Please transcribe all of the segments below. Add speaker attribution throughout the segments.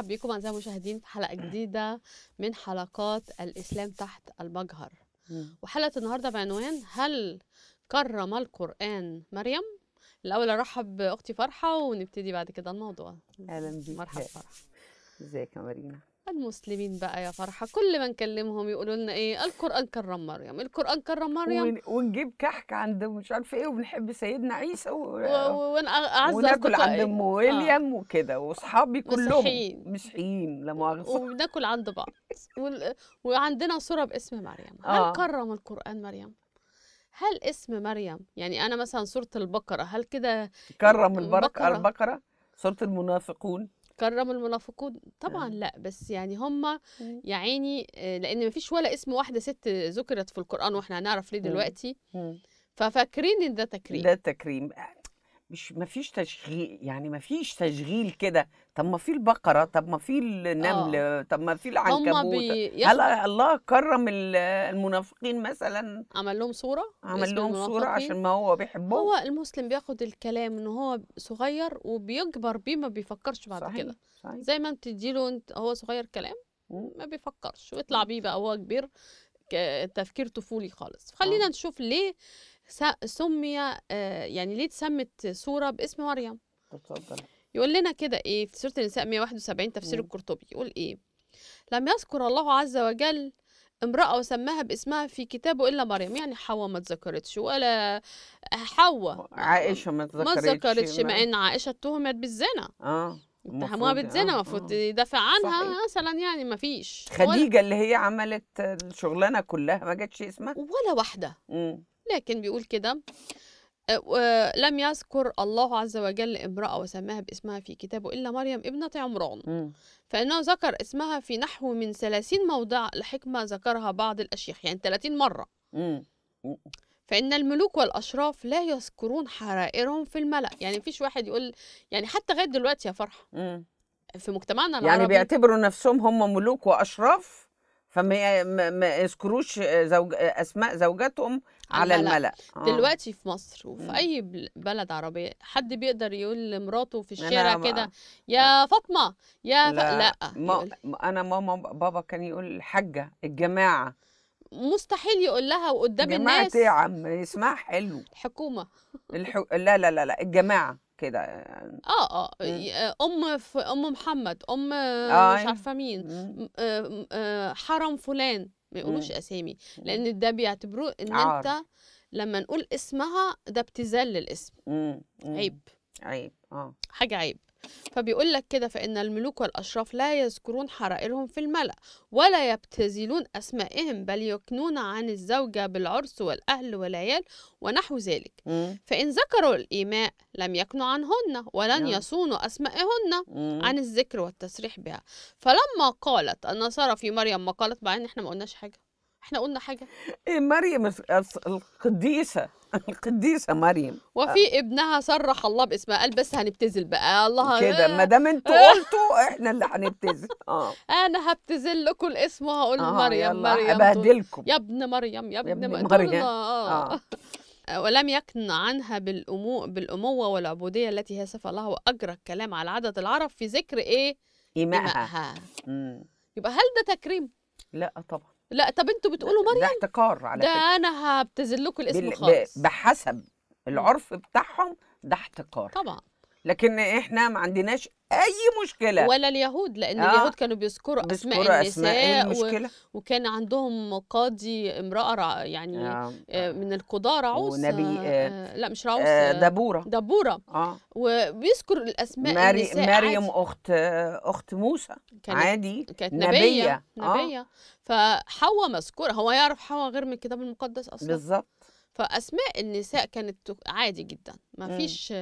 Speaker 1: برحب بيكم اعزائي المشاهدين في حلقه جديده من حلقات الاسلام تحت المجهر وحلقه النهارده بعنوان هل كرم القران مريم الاول ارحب باختي فرحه ونبتدي بعد كده الموضوع اهلا بيك مرحبا فرحه
Speaker 2: ازيك يا مريم
Speaker 1: المسلمين بقى يا فرحه كل ما نكلمهم يقولوا لنا ايه القران كرم مريم القران كرم مريم
Speaker 2: ونجيب كحك عند مش عارف ايه وبنحب سيدنا عيسى و... و... ونعز وناكل عند ام آه. ويليام آه. وكده واصحابي كلهم مسيحيين لا مؤاخذه وبناكل عند
Speaker 1: بعض و... وعندنا صوره باسم مريم آه. هل كرم القران مريم هل اسم مريم يعني انا مثلا سوره البقره هل كده كرم البقره
Speaker 2: البقره سوره المنافقون
Speaker 1: كرم المنافقون طبعا آه. لا بس يعني هم يا عيني آه، لان مفيش ولا اسم واحده ست ذكرت في القران واحنا هنعرف ليه دلوقتي ففاكرين ان ده تكريم ده
Speaker 2: تكريم مش مفيش تشغيل يعني مفيش تشغيل كده طب ما في البقره طب ما في النمل آه. طب ما في العنكبوت بي... هل الله كرم المنافقين مثلا عمل لهم صوره عمل لهم صوره عشان ما هو بيحبهم هو المسلم بياخد الكلام ان هو صغير
Speaker 1: وبيكبر بيه ما بيفكرش بعد صحيح. كده صحيح. زي ما انت تديله انت هو صغير كلام ما بيفكرش ويطلع بيه بقى هو كبير تفكير طفولي خالص آه. خلينا آه. نشوف ليه سمي آه، يعني ليه اتسمت سورة باسم مريم اتفضل يقول لنا كده ايه في سورة النساء 171 تفسير القرطبي يقول ايه لم يذكر الله عز وجل امرأة وسماها باسمها في كتابه إلا مريم يعني حواء ما اتذكرتش ولا حواء عائشة ما اتذكرتش ما اتذكرتش مع إن عائشة اتهمت بالزنا
Speaker 2: اه اتهموها بالزنا يعني. المفروض آه،, آه.
Speaker 1: يدافع عنها مثلا يعني ما فيش
Speaker 2: خديجة ولا... اللي هي عملت الشغلانة كلها ما جاتش اسمها
Speaker 1: ولا واحدة مم. لكن بيقول كده آه، لم يذكر الله عز وجل امرأة وسماها باسمها في كتابه إلا مريم ابنة عمران فإنه ذكر اسمها في نحو من 30 موضع لحكمة ذكرها بعض الأشيخ يعني 30 مرة فإن الملوك والأشراف لا يذكرون حرائرهم في الملأ يعني مفيش واحد يقول يعني حتى غير دلوقتي يا فرحة في مجتمعنا يعني العربي يعني
Speaker 2: بيعتبروا نفسهم هم ملوك وأشراف فما يذكروش زوج اسماء زوجاتهم على الملأ, آه. دلوقتي
Speaker 1: في مصر وفي أي بلد عربية حد بيقدر يقول لمراته في الشارع كده يا فاطمة يا لا, ف... لا.
Speaker 2: ما... أنا ماما بابا كان يقول الحاجة الجماعة مستحيل يقول لها وقدام الناس جماعة يا عم اسمها حلو الحكومة الح... لا لا لا لا الجماعة كده اه
Speaker 1: اه ام ف... ام محمد ام آه. مش عارفه مين آه،, آه حرم فلان ما يقولوش اسامي لان ده بيعتبروه ان عار. انت لما نقول اسمها ده ابتذال للاسم عيب عيب اه حاجه عيب فبيقول لك كده فإن الملوك والأشراف لا يذكرون حرائرهم في الملأ ولا يبتذلون أسمائهم بل يكنون عن الزوجة بالعرس والأهل والعيال ونحو ذلك مم. فإن ذكروا الإيماء لم يكنوا عنهن ولن مم. نعم. يصونوا أسمائهن مم. عن الذكر والتسريح بها فلما قالت النصارى في مريم ما قالت مع إن إحنا ما قلناش حاجة احنا قلنا حاجه
Speaker 2: ايه مريم القديسه القديسه مريم وفي
Speaker 1: ابنها صرح الله باسمها قال بس هنبتذل بقى الله كده ما
Speaker 2: دام انتوا قلتوا احنا اللي هنبتذل اه
Speaker 1: انا هبتذل لكم الاسم وهقول آه مريم مريم هبهدلكم يا ابن مريم يا ابن, ابن مريم آه. آه. ولم يكن عنها بالأمو بالأموة والعبودية التي هي صفة الله وأجرى الكلام على عدد العرب في ذكر إيه؟ إيمائها, إيمائها. يبقى هل ده تكريم؟ لا طبعا لا طب انتوا
Speaker 2: بتقولوا مريم ده احتقار على ده
Speaker 1: انا هبتذل لكم الاسم خالص
Speaker 2: بحسب العرف بتاعهم ده احتقار طبعا لكن احنا ما عندناش اي مشكله ولا
Speaker 1: اليهود لان آه. اليهود
Speaker 2: كانوا بيذكروا اسماء إيه النساء أسماء
Speaker 1: و... وكان عندهم قاضي امراه يعني آه. آه من القضاه رعوس ونبي آه آه, آه، لا مش رعوس آه, آه،
Speaker 2: دبوره دبوره آه.
Speaker 1: وبيذكر الاسماء ماري النساء مريم عادي.
Speaker 2: اخت آه، اخت موسى كانت عادي كانت نبيه نبيه, آه. نبية.
Speaker 1: فحواء مذكوره هو يعرف حواء غير من الكتاب المقدس اصلا بالظبط فاسماء النساء كانت عادي جدا ما فيش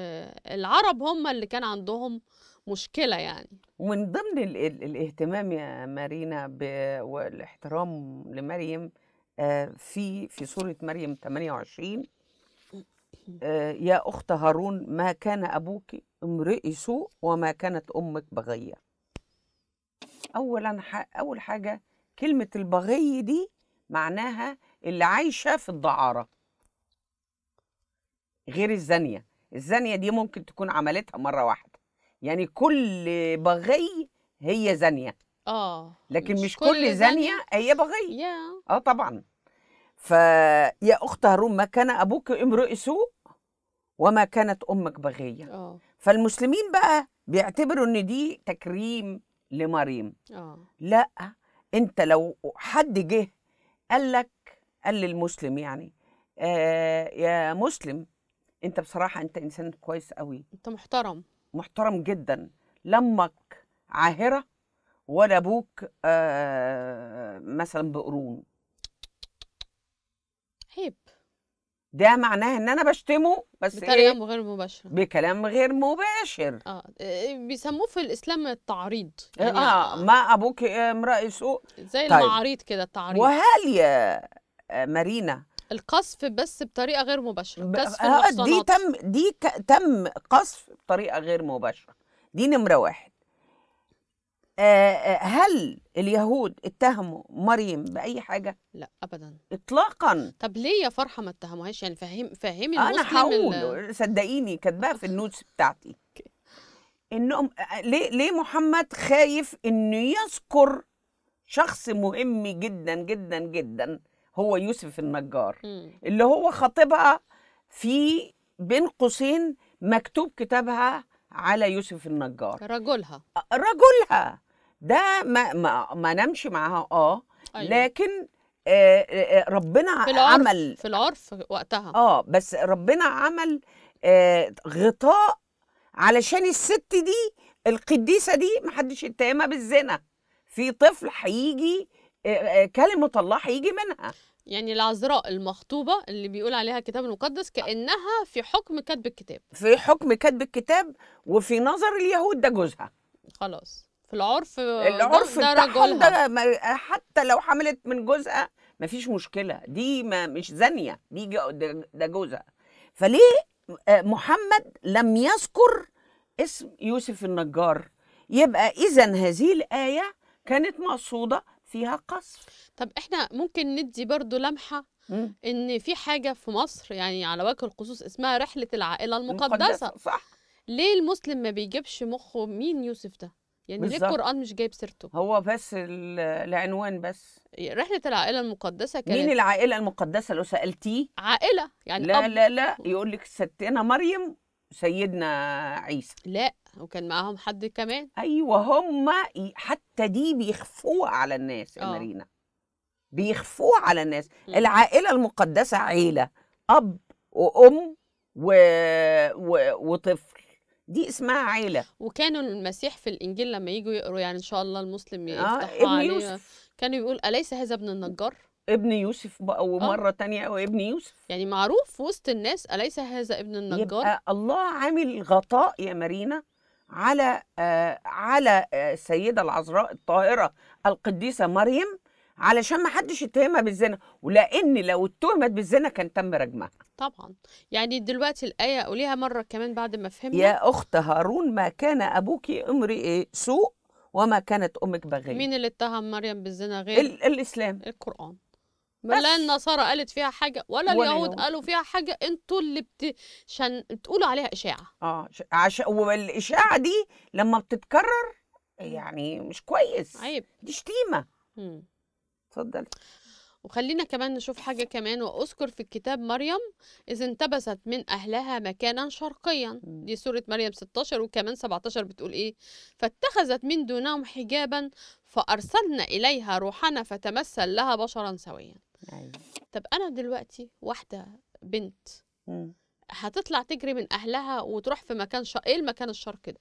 Speaker 1: العرب هم اللي كان عندهم مشكله يعني
Speaker 2: ومن ضمن ال ال الاهتمام يا مارينا والاحترام لمريم آه، في في سوره مريم 28 آه، يا اخت هارون ما كان ابوك امرئ سوء وما كانت امك بغيه اولا اول حاجه كلمه البغي دي معناها اللي عايشه في الدعاره غير الزانية الزانية دي ممكن تكون عملتها مرة واحدة يعني كل بغي هي زانية اه لكن مش, مش كل, كل زانية هي بغي yeah. اه طبعا فيا أخت هارون ما كان أبوك امرئ سوء وما كانت أمك بغية اه فالمسلمين بقى بيعتبروا إن دي تكريم لمريم اه لا أنت لو حد جه قال لك قال للمسلم يعني آه يا مسلم انت بصراحه انت انسان كويس قوي انت محترم محترم جدا لا امك عاهره ولا ابوك آه مثلا بقرون هيب ده معناه ان انا بشتمه بس بكلام إيه؟
Speaker 1: غير مباشر
Speaker 2: بكلام غير مباشر اه
Speaker 1: إيه، بيسموه في الاسلام التعريض يعني اه, آه،
Speaker 2: ما ابوك آه، امرأة سوء زي طيب. المعاريض كده التعريض وهل يا آه، مارينا القصف بس
Speaker 1: بطريقه غير مباشره قصف آه دي
Speaker 2: تم دي تم قصف بطريقه غير مباشره دي نمره واحد آه،, آه هل اليهود اتهموا مريم باي حاجه لا ابدا اطلاقا طب ليه يا فرحه ما اتهموهاش يعني فهم فهمي آه، انا هقول صدقيني كاتباها في النوتس بتاعتي انهم آه، ليه ليه محمد خايف انه يذكر شخص مهم جدا جدا جدا هو يوسف النجار اللي هو خطيبها في بين قوسين مكتوب كتابها على يوسف النجار رجلها رجلها ده ما ما, ما نمشي معاها اه أيوة. لكن آه، آه، آه، ربنا في العرف عمل في العرف وقتها اه بس ربنا عمل غطاء علشان الست دي القديسه دي محدش يتهمها بالزنا في طفل هيجي كلمه الله هيجي منها يعني العذراء
Speaker 1: المخطوبة اللي بيقول عليها الكتاب المقدس كأنها في حكم كتب الكتاب
Speaker 2: في حكم كتب الكتاب وفي نظر اليهود ده جوزها خلاص
Speaker 1: في العرف العرف ده, ده رجلها
Speaker 2: ده حتى لو حملت من جوزها مفيش مشكلة دي ما مش زانية دي ده جوزها فليه محمد لم يذكر اسم يوسف النجار يبقى إذا هذه الآية كانت مقصودة فيها قصف طب احنا ممكن ندي برضو لمحة مم. ان في حاجة في
Speaker 1: مصر يعني على وجه الخصوص اسمها رحلة العائلة المقدسة, المقدسة. صح ليه المسلم ما بيجيبش مخه مين يوسف ده يعني بالزبط. ليه القرآن مش جايب سيرته هو بس العنوان
Speaker 2: بس رحلة العائلة المقدسة كانت مين العائلة المقدسة لو سألتيه عائلة يعني لا أب... لا لا يقول لك ستنا مريم سيدنا عيسى لا وكان معاهم حد كمان ايوه هم حتى دي بيخفوها على الناس يا آه. مارينا بيخفوها على الناس م. العائله المقدسه عيله اب وام و... و... وطفل دي اسمها عيله
Speaker 1: وكانوا المسيح في الانجيل لما يجوا يقروا يعني ان شاء الله المسلم آه، يفتحوا آه عليه يوسف.
Speaker 2: كانوا يقول اليس هذا ابن النجار ابن يوسف بقى ومره آه. تانية او ابن يوسف يعني معروف وسط الناس اليس هذا ابن النجار يبقى الله عامل غطاء يا مارينا على آه على آه، السيده آه العذراء الطاهره القديسه مريم علشان ما حدش يتهمها بالزنا ولان لو اتهمت بالزنا كان تم رجمها
Speaker 1: طبعا يعني دلوقتي الايه قوليها مره كمان بعد ما فهمنا يا
Speaker 2: اخت هارون ما كان ابوك امرئ إيه؟ سوء وما كانت امك بغيه مين
Speaker 1: اللي اتهم مريم بالزنا غير ال الاسلام القران ولا النصارى قالت فيها حاجه ولا, ولا اليهود يوم. قالوا فيها حاجه انتوا اللي بت... شن... بتقولوا عليها اشاعه
Speaker 2: اه عش... والاشاعه دي لما بتتكرر يعني مش كويس عيب دي شتيمه اتفضلي
Speaker 1: وخلينا كمان نشوف حاجة كمان وأذكر في الكتاب مريم إذ انتبست من أهلها مكانا شرقيا دي سورة مريم 16 وكمان 17 بتقول إيه فاتخذت من دونهم حجابا فأرسلنا إليها روحنا فتمثل لها بشرا سويا أيوة. طب انا دلوقتي واحده بنت هتطلع تجري من اهلها وتروح في مكان شرق ايه المكان الشرق ده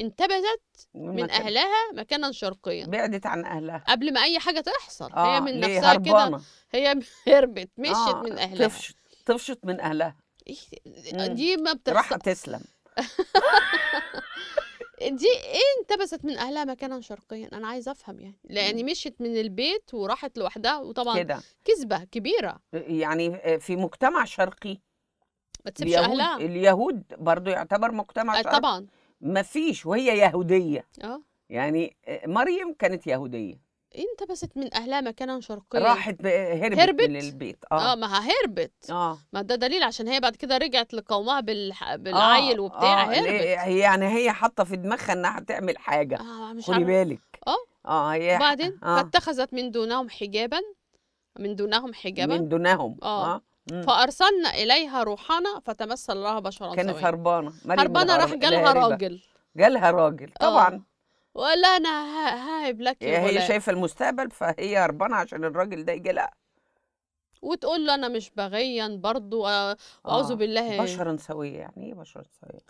Speaker 1: انتبذت من اهلها مكانا شرقيا بعدت عن اهلها قبل ما اي حاجه تحصل آه هي من نفسها كده هي هربت مشيت آه من اهلها طفشت
Speaker 2: طفشت من اهلها إيه دي ما بتحصل راحت تسلم
Speaker 1: دي ايه انتبست من اهلها مكانا شرقيا انا عايزه افهم يعني لان إمم. مشيت من البيت وراحت لوحدها وطبعا كده. كذبه كبيره
Speaker 2: يعني آه، في مجتمع شرقي ما تسيبش اهلها اليهود برضو يعتبر مجتمع شرقي طبعا ما فيش وهي يهوديه اه يعني آه، مريم كانت يهوديه
Speaker 1: انتبست من اهلها مكانا شرقيا راحت
Speaker 2: هربت, هربت من البيت اه, آه ما
Speaker 1: هربت اه ما ده دليل عشان هي بعد كده رجعت لقومها بالح... بالعيل آه وبتاع آه هربت هي
Speaker 2: يعني هي حاطه في دماغها انها هتعمل حاجه آه مش خلي بالك اه اه هي وبعدين آه.
Speaker 1: فاتخذت من دونهم حجابا من دونهم حجابا من
Speaker 2: دونهم اه, آه.
Speaker 1: فارسلنا اليها روحنا فتمثل لها بشرا كانت
Speaker 2: هربانه هربانه راح جالها راجل جالها راجل طبعا آه.
Speaker 1: ولا انا هايب لك يعني هي شايفه
Speaker 2: المستقبل فهي هربانه عشان الراجل ده يجي لها
Speaker 1: وتقول له انا مش بغيا برضه اعوذ آه. بالله بشرا
Speaker 2: سويه يعني ايه بشرا سويه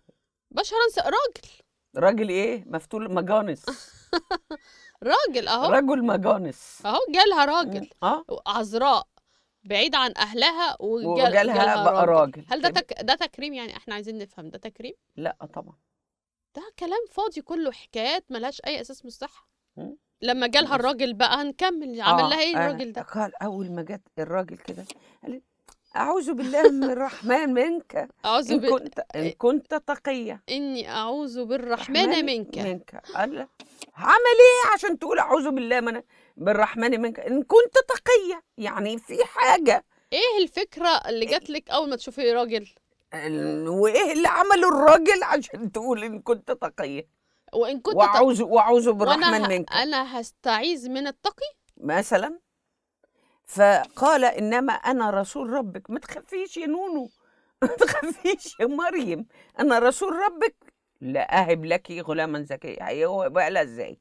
Speaker 1: بشرا سويه راجل
Speaker 2: راجل ايه مفتول مجانس
Speaker 1: راجل اهو رجل مجانس اهو جالها راجل اه عذراء بعيد عن اهلها وجال وجالها بقى راجل, راجل. هل ده يعني تك... ده تكريم يعني احنا عايزين نفهم ده تكريم لا طبعا ده كلام فاضي كله حكايات ملهاش اي اساس من الصحه لما جالها الراجل بقى هنكمل عمل آه، لها ايه الراجل
Speaker 2: ده قال اول ما جت الراجل كده قالت أعوذ بالله من الرحمن منك أعوذ إن كنت إن إيه؟ كنت تقية إني أعوذ
Speaker 1: بالرحمن منك منك
Speaker 2: قال عمل إيه عشان تقول أعوذ بالله من بالرحمن منك إن كنت تقية يعني في حاجة إيه الفكرة اللي إيه؟ جات لك أول ما تشوفي راجل وايه اللي عمله الراجل عشان تقول ان كنت تقيه وان كنت واعوذ واعوذ بالرحمن منك انا هستعيذ من التقي مثلا فقال انما انا رسول ربك ما تخافيش يا نونو ما تخافيش يا مريم انا رسول ربك لا اهب لك غلاما زكيا بقى لها ازاي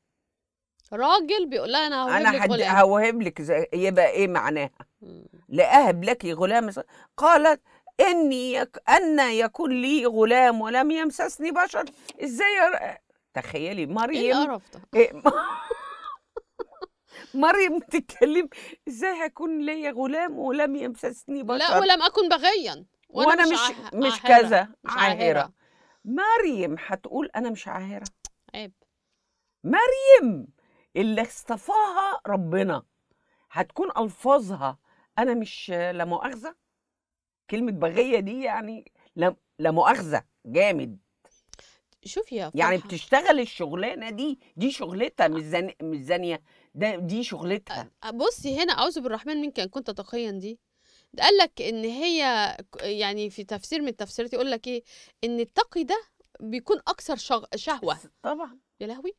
Speaker 1: راجل بيقول لها انا هوهب لك حد انا
Speaker 2: هوهب لك زي يبقى ايه معناها لاهب لك غلام قالت اني يك... ان يكون لي غلام ولم يمسسني بشر ازاي ير... تخيلي مريم إيه, ايه مريم بتتكلم ازاي هيكون ليا غلام ولم يمسسني بشر لا ولم
Speaker 1: اكن بغيا
Speaker 2: وانا, وأنا مش مش, عه... مش كذا مش عاهرة. عاهره مريم هتقول انا مش عاهره عيب مريم اللي اصطفاها ربنا هتكون الفاظها انا مش لا مؤاخذه كلمه بغيه دي يعني لا مؤاخذه جامد
Speaker 1: شوف يا يعني فرحة. يعني
Speaker 2: بتشتغل الشغلانه دي دي شغلتها مش زن... مش زانيه ده دي شغلتها بصي هنا اعوذ بالرحمن منك ان كنت تقيا دي ده قال لك ان هي
Speaker 1: يعني في تفسير من تفسيرات يقول لك ايه ان التقي ده بيكون اكثر شغ... شهوه طبعا يا لهوي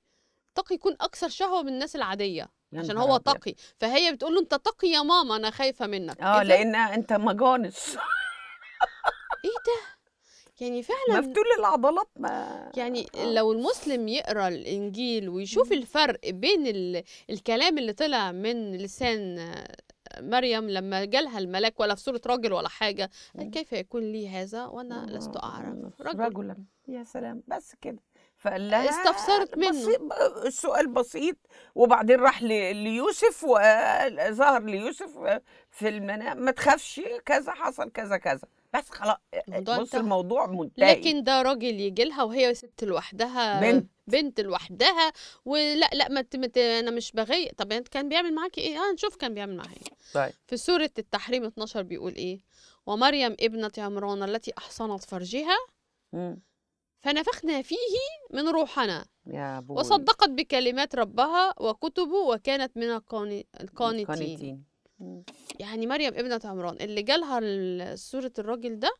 Speaker 1: التقي يكون اكثر شهوه من الناس العاديه عشان هو تقي فهي بتقول له انت تقي يا ماما انا خايفه منك اه لان
Speaker 2: انت مجانس
Speaker 1: ايه ده يعني فعلا مفتول العضلات ما يعني لو المسلم يقرا الانجيل ويشوف الفرق بين ال... الكلام اللي طلع من لسان مريم لما جالها الملاك ولا في صورة راجل ولا حاجة قال كيف يكون لي هذا وأنا لست أعرف رجل. رجلا يا سلام بس كده فقال
Speaker 2: لها استفسرت منه السؤال بسيط وبعدين راح ليوسف وظهر ليوسف في المنام ما تخافش كذا حصل كذا كذا بس خلاص بص الموضوع منتهي لكن
Speaker 1: ده راجل يجي لها وهي ست لوحدها بنت بنت لوحدها ولا لا ما مت... انا مش بغي طب انت كان بيعمل معاكي ايه؟ اه نشوف كان بيعمل معاها ايه. طيب في سوره التحريم 12 بيقول ايه؟ ومريم ابنة عمران التي احصنت فرجها فنفخنا فيه من روحنا يا وصدقت بكلمات ربها وكتبه وكانت من القانتين يعني مريم ابنة عمران اللي جالها صورة الراجل ده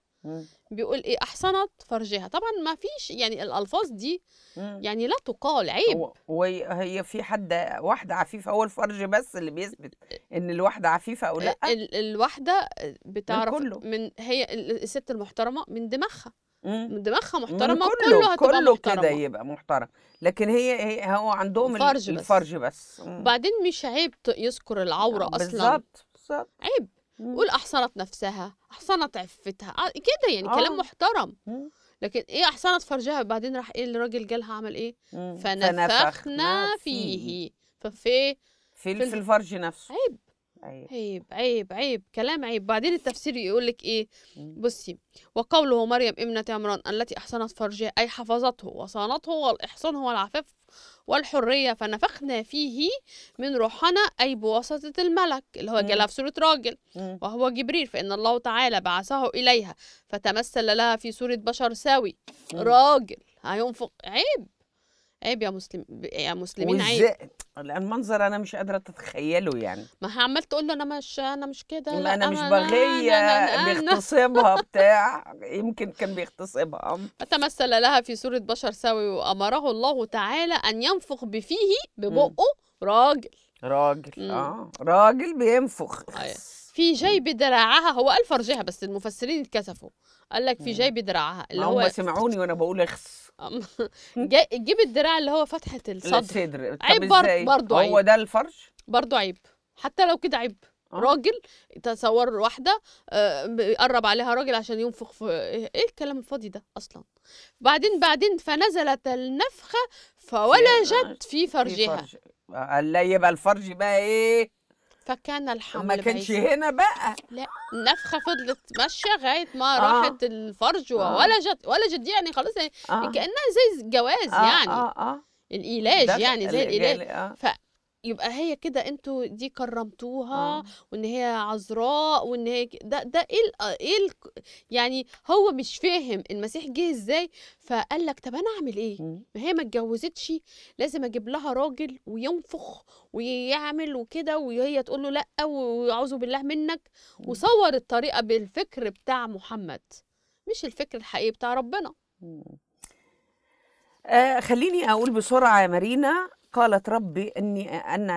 Speaker 1: بيقول ايه احصنت فرجها طبعا ما فيش يعني الالفاظ دي
Speaker 2: يعني لا تقال عيب وهي في حد واحده عفيفه هو الفرج بس اللي بيثبت ان الواحده عفيفه او لا الواحده بتعرف من, كله. من هي
Speaker 1: الست المحترمه من دماغها دماغها محترمه كله, كله هتبقى كله كده
Speaker 2: يبقى محترم لكن هي, هو عندهم الفرج بس, الفرج بس. بعدين
Speaker 1: مش عيب يذكر العوره اصلا بالظبط بالظبط عيب قول احصنت نفسها احصنت عفتها آه، كده يعني آه. كلام محترم مم. لكن ايه احصنت فرجها بعدين راح ايه الراجل جالها عمل ايه فنفخنا فيه ففي
Speaker 2: في, في, في الفرج نفسه عيب عيب
Speaker 1: عيب عيب عيب كلام عيب بعدين التفسير يقول لك ايه بصي وقوله مريم ابنة عمران التي احصنت فرجها اي حفظته وصانته والاحصان هو العفاف والحرية فنفخنا فيه من روحنا أي بواسطة الملك اللي هو جالها في سورة راجل وهو جبريل فإن الله تعالى بعثه إليها فتمثل لها في سورة بشر ساوي راجل هينفق عيب
Speaker 2: عيب يا مسلم يا مسلمين عيب المنظر انا مش قادره اتخيله يعني
Speaker 1: ما هي عمال تقول له انا مش انا مش كده لا انا مش بغيه
Speaker 2: بيغتصبها بتاع يمكن كان بيغتصبها
Speaker 1: فتمثل لها في صوره بشر سوي وامره الله تعالى ان ينفخ بفيه ببقه راجل
Speaker 2: راجل اه راجل بينفخ أيوة.
Speaker 1: في جيب دراعها هو قال فرجها بس المفسرين اتكسفوا قال لك في جيب دراعها اللي هو
Speaker 2: سمعوني وانا بقول اخس
Speaker 1: جيب الدراع اللي هو فتحه الصدر الصدر عيب برضه عيب هو ده الفرش برضه عيب حتى لو كده عيب آه. راجل تصور واحده آه، بيقرب عليها راجل عشان ينفخ في إيه،, ايه الكلام الفاضي ده اصلا بعدين بعدين فنزلت النفخه فولجت في فرجها
Speaker 2: قال لي يبقى الفرج بقى ايه فكان الحمل ما كانش هنا
Speaker 1: بقى لا النفخه فضلت ماشيه لغايه ما آه. راحت الفرج آه. ولا جت ولا جت يعني خلاص يعني آه. كانها زي الجواز آه. يعني آه. آه. الإيلاج يعني زي الإيلاج آه. يبقى هي كده انتوا دي كرمتوها آه. وان هي عذراء وان هي ده ده ايه الـ آه، ايه الـ يعني هو مش فاهم المسيح جه ازاي فقال لك طب انا اعمل ايه ما هي ما اتجوزتش لازم اجيب لها راجل وينفخ ويعمل وكده وهي تقول له لا واعوذ بالله منك وصور الطريقه بالفكر بتاع محمد مش الفكر الحقيقي بتاع ربنا
Speaker 2: آه خليني اقول بسرعه يا مارينا قالت ربي اني ان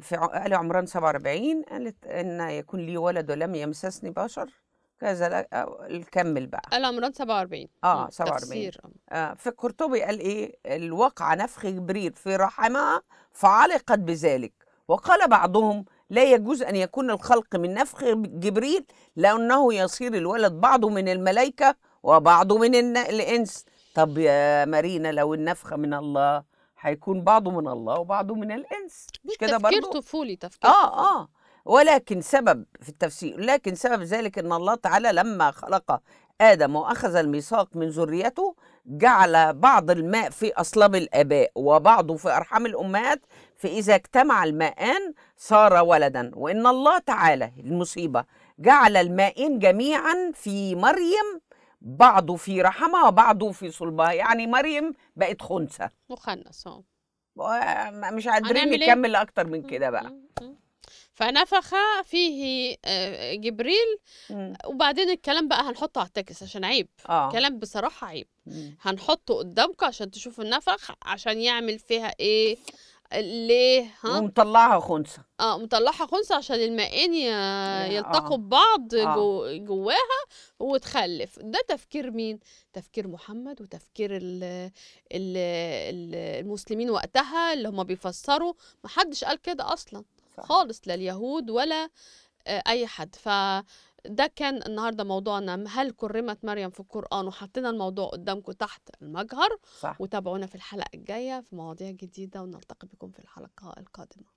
Speaker 2: في ال عمران 47 قالت ان يكون لي ولد ولم يمسسني بشر كذا نكمل بقى
Speaker 1: ال عمران 47
Speaker 2: اه 47 تفسير. آه في قرطبي قال ايه الوقع نفخ جبريل في رحمها فعلقت بذلك وقال بعضهم لا يجوز ان يكون الخلق من نفخ جبريل لانه يصير الولد بعضه من الملائكه وبعضه من الانس طب يا مارينا لو النفخه من الله هيكون بعضه من الله وبعضه من الانس مش كده برضه تفكير
Speaker 1: طفولي تفكير اه
Speaker 2: اه ولكن سبب في التفسير لكن سبب ذلك ان الله تعالى لما خلق ادم واخذ الميثاق من ذريته جعل بعض الماء في اصلاب الاباء وبعضه في ارحام الامهات فاذا اجتمع الماءان صار ولدا وان الله تعالى المصيبه جعل الماءين جميعا في مريم بعضه في رحمها وبعضه في صلبها يعني مريم بقت خنثى مخنث اه. مش قادرين إيه؟ نكمل اكتر من كده بقى
Speaker 1: فنفخ فيه آه، جبريل وبعدين الكلام بقى هنحطه على التكس عشان عيب آه. كلام بصراحه عيب هنحطه قدامكم عشان تشوفوا النفخ عشان يعمل فيها ايه ليه ها
Speaker 2: ومطلعها خنثى
Speaker 1: اه مطلعها خنثى عشان المقين آه، يلتقوا آه. ببعض آه. جو جواها وتخلف ده تفكير مين تفكير محمد وتفكير الـ الـ المسلمين وقتها اللي هم بيفسروا محدش قال كده اصلا صح. خالص لا اليهود ولا آه، اي حد ف ده كان النهارده موضوعنا هل كرمت مريم في القران وحطينا الموضوع قدامكم تحت المجهر صح. وتابعونا في الحلقه الجايه في مواضيع جديده ونلتقي بكم في الحلقه القادمه